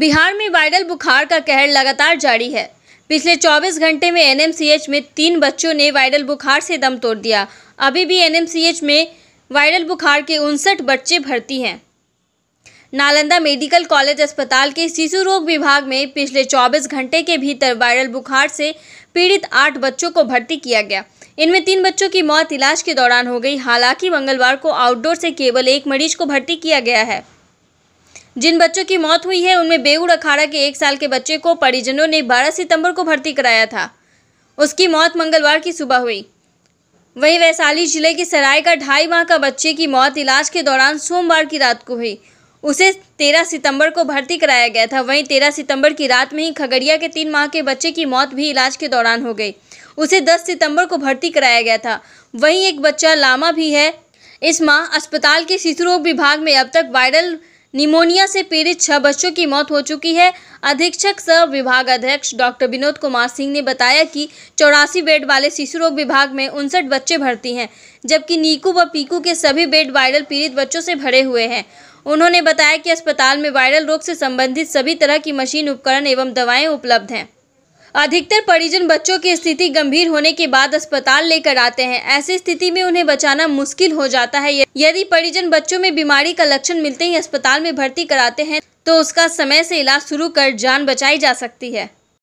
बिहार में वायरल बुखार का कहर लगातार जारी है पिछले 24 घंटे में एनएमसीएच में तीन बच्चों ने वायरल बुखार से दम तोड़ दिया अभी भी एनएमसीएच में वायरल बुखार के उनसठ बच्चे भर्ती हैं नालंदा मेडिकल कॉलेज अस्पताल के शिशु रोग विभाग में पिछले 24 घंटे के भीतर वायरल बुखार से पीड़ित आठ बच्चों को भर्ती किया गया इनमें तीन बच्चों की मौत इलाज के दौरान हो गई हालांकि मंगलवार को आउटडोर से केवल एक मरीज को भर्ती किया गया है जिन बच्चों की मौत हुई है उनमें बेगुड़ अखाड़ा के एक साल के बच्चे को परिजनों ने 12 सितंबर को भर्ती कराया था उसकी मौत मंगलवार की सुबह हुई वहीं वैशाली जिले के सराय का ढाई माह का बच्चे की मौत इलाज के दौरान सोमवार की रात को हुई उसे 13 सितंबर को भर्ती कराया गया था वहीं 13 सितंबर की रात में ही खगड़िया के तीन माह के बच्चे की मौत भी इलाज के दौरान हो गई उसे 10 सितंबर को भर्ती कराया गया था वहीं एक बच्चा लामा भी है इस माह अस्पताल के शिशु रोग विभाग में अब तक वायरल निमोनिया से पीड़ित छह बच्चों की मौत हो चुकी है अधीक्षक सह विभाग अध्यक्ष डॉक्टर विनोद कुमार सिंह ने बताया कि चौरासी बेड वाले शिशु रोग विभाग में उनसठ बच्चे भर्ती हैं जबकि नीकू व पीकू के सभी बेड वायरल पीड़ित बच्चों से भरे हुए हैं उन्होंने बताया कि अस्पताल में वायरल रोग से संबंधित सभी तरह की मशीन उपकरण एवं दवाएं उपलब्ध हैं अधिकतर परिजन बच्चों की स्थिति गंभीर होने के बाद अस्पताल लेकर आते हैं ऐसी स्थिति में उन्हें बचाना मुश्किल हो जाता है यदि परिजन बच्चों में बीमारी का लक्षण मिलते ही अस्पताल में भर्ती कराते हैं तो उसका समय से इलाज शुरू कर जान बचाई जा सकती है